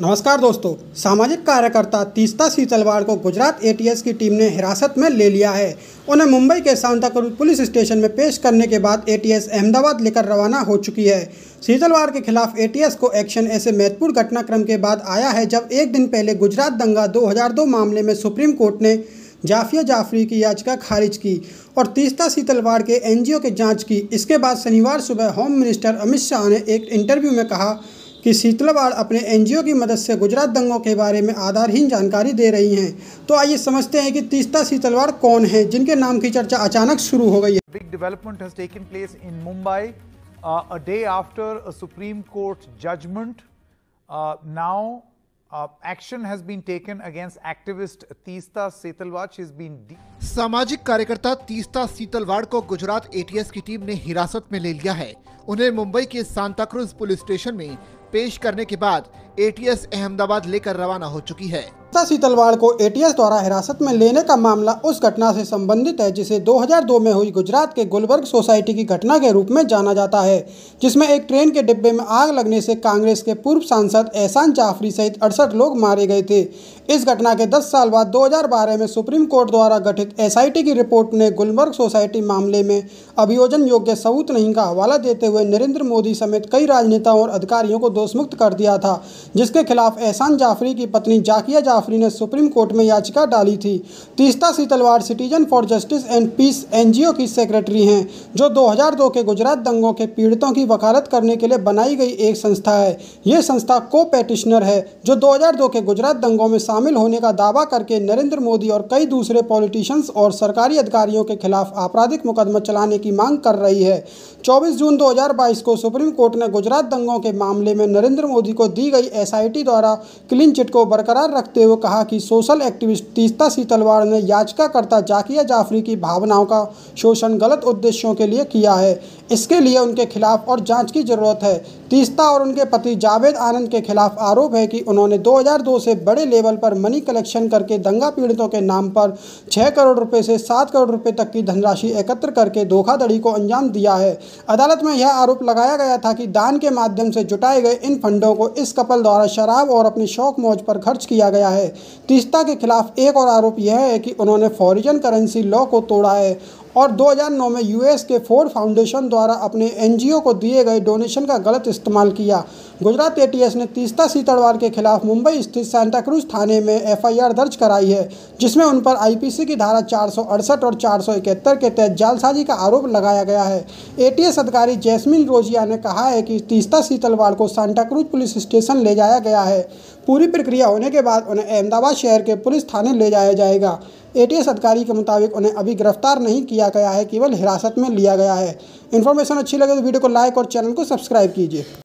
नमस्कार दोस्तों सामाजिक कार्यकर्ता तीस्ता सी को गुजरात एटीएस की टीम ने हिरासत में ले लिया है उन्हें मुंबई के सांताक्रूज पुलिस स्टेशन में पेश करने के बाद एटीएस अहमदाबाद लेकर रवाना हो चुकी है सीतलवाड़ के खिलाफ एटीएस को एक्शन ऐसे महत्वपूर्ण घटनाक्रम के बाद आया है जब एक दिन पहले गुजरात दंगा दो मामले में सुप्रीम कोर्ट ने जाफिया जाफरी की याचिका खारिज की और तीस्ता सीतलवाड़ के एनजीओ की जांच की इसके बाद शनिवार सुबह होम मिनिस्टर अमित शाह ने एक इंटरव्यू में कहा कि शीतलवाड़ अपने एनजीओ की मदद से गुजरात दंगों के बारे में आधारहीन जानकारी दे रही हैं तो आइए समझते हैं कि तीस्ता शीतलवाड़ कौन है जिनके नाम की चर्चा अचानक शुरू हो गई है big development has taken place in Mumbai day after supreme court judgement now Uh, action has been taken against activist Tista Setalwad. She's been सामाजिक कार्यकर्ता तीस्ता सीतलवाड़ को गुजरात एटीएस की टीम ने हिरासत में ले लिया है उन्हें मुंबई के सांताक्रूज पुलिस स्टेशन में पेश करने के बाद एटीएस अहमदाबाद लेकर रवाना हो चुकी है गुप्ता सीतलवाड़ को एटीएस द्वारा हिरासत में लेने का मामला उस घटना से संबंधित है जिसे 2002 में हुई गुजरात के गुलबर्ग सोसाइटी की घटना के रूप में जाना जाता है जिसमें एक ट्रेन के डिब्बे में आग लगने से कांग्रेस के पूर्व सांसद एहसान जाफरी सहित अड़सठ लोग मारे गए थे इस घटना के दस साल बाद दो में सुप्रीम कोर्ट द्वारा गठित एस की रिपोर्ट ने गुलबर्ग सोसाइटी मामले में अभियोजन योग्य सबूत नहीं का हवाला देते हुए नरेंद्र मोदी समेत कई राजनेताओं और अधिकारियों को दोषमुक्त कर दिया था जिसके खिलाफ एहसान जाफरी की पत्नी जाकिया जाफरी जाफरी ने सुप्रीम कोर्ट में याचिका डाली थी Teesta Setalvad citizen for justice and peace NGO की सेक्रेटरी हैं जो 2002 के गुजरात दंगों के पीड़ितों की वकालत करने के लिए बनाई गई एक संस्था है ये संस्था को पैटिशनर है जो दो के गुजरात दंगों में शामिल होने का दावा करके नरेंद्र मोदी और कई दूसरे पॉलिटिशियंस और सरकारी अधिकारियों के खिलाफ आपराधिक मुकदमा चलाने की मांग कर रही है 24 जून 2022 को सुप्रीम कोर्ट ने गुजरात दंगों के मामले में नरेंद्र मोदी को दी गई एसआईटी द्वारा क्लीन चिट को बरकरार रखते हुए कहा कि सोशल एक्टिविस्ट तीस्ता सी तलवार ने याचिकाकर्ता जाकिया जाफरी की भावनाओं का शोषण गलत उद्देश्यों के लिए किया है इसके लिए उनके खिलाफ और जाँच की जरूरत है तीस्ता और उनके पति जावेद आनंद के खिलाफ आरोप है कि उन्होंने 2002 से बड़े लेवल पर मनी कलेक्शन करके दंगा पीड़ितों के नाम पर 6 करोड़ रुपए से 7 करोड़ रुपए तक की धनराशि एकत्र करके धोखाधड़ी को अंजाम दिया है अदालत में यह आरोप लगाया गया था कि दान के माध्यम से जुटाए गए इन फंडों को इस कपल द्वारा शराब और अपनी शौक मौज पर खर्च किया गया है तीस्ता के खिलाफ एक और आरोप यह है कि उन्होंने फॉरिजन करेंसी लॉ को तोड़ा है और 2009 में यूएस के फोर्ड फाउंडेशन द्वारा अपने एनजीओ को दिए गए डोनेशन का गलत इस्तेमाल किया गुजरात एटीएस ने तीस्ता सीतड़वार के खिलाफ मुंबई स्थित सेंटाक्रूज थाने में एफआईआर दर्ज कराई है जिसमें उन पर आईपीसी की धारा चार और चार के तहत जालसाजी का आरोप लगाया गया है ए अधिकारी जैसमिन रोजिया ने कहा है कि तीस्ता सीतलवाड़ को सेंटाक्रूज पुलिस स्टेशन ले जाया गया है पूरी प्रक्रिया होने के बाद उन्हें अहमदाबाद शहर के पुलिस थाने ले जाया जाएगा एटीएस अधिकारी के मुताबिक उन्हें अभी गिरफ्तार नहीं किया गया है केवल हिरासत में लिया गया है इन्फॉर्मेशन अच्छी लगे तो वीडियो को लाइक और चैनल को सब्सक्राइब कीजिए